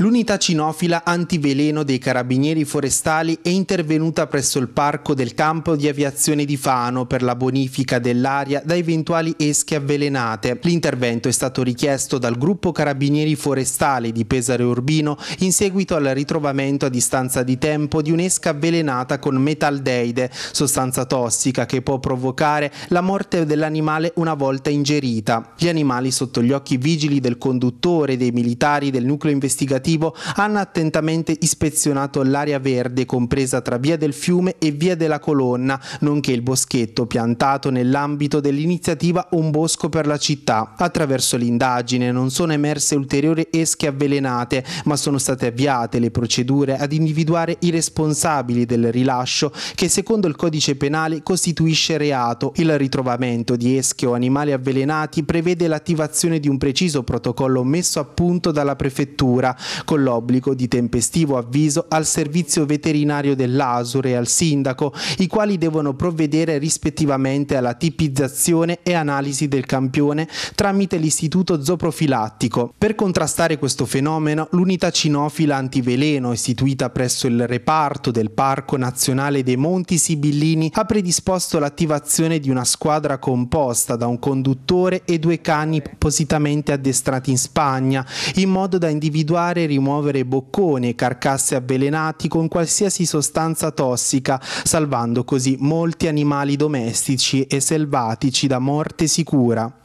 L'unità cinofila antiveleno dei carabinieri forestali è intervenuta presso il parco del campo di aviazione di Fano per la bonifica dell'aria da eventuali esche avvelenate. L'intervento è stato richiesto dal gruppo carabinieri forestali di Pesare Urbino in seguito al ritrovamento a distanza di tempo di un'esca avvelenata con metaldeide, sostanza tossica che può provocare la morte dell'animale una volta ingerita. Gli animali sotto gli occhi vigili del conduttore e dei militari del nucleo investigativo operativo hanno attentamente ispezionato l'area verde compresa tra Via del Fiume e Via della Colonna, nonché il boschetto piantato nell'ambito dell'iniziativa Un Bosco per la città. Attraverso l'indagine non sono emerse ulteriori esche avvelenate, ma sono state avviate le procedure ad individuare i responsabili del rilascio che secondo il codice penale costituisce reato. Il ritrovamento di esche o animali avvelenati prevede l'attivazione di un preciso protocollo messo a punto dalla prefettura con l'obbligo di tempestivo avviso al servizio veterinario dell'ASUR e al sindaco, i quali devono provvedere rispettivamente alla tipizzazione e analisi del campione tramite l'istituto zooprofilattico. Per contrastare questo fenomeno, l'unità cinofila antiveleno istituita presso il reparto del Parco Nazionale dei Monti Sibillini ha predisposto l'attivazione di una squadra composta da un conduttore e due cani appositamente addestrati in Spagna, in modo da individuare rimuovere bocconi e carcasse avvelenati con qualsiasi sostanza tossica, salvando così molti animali domestici e selvatici da morte sicura.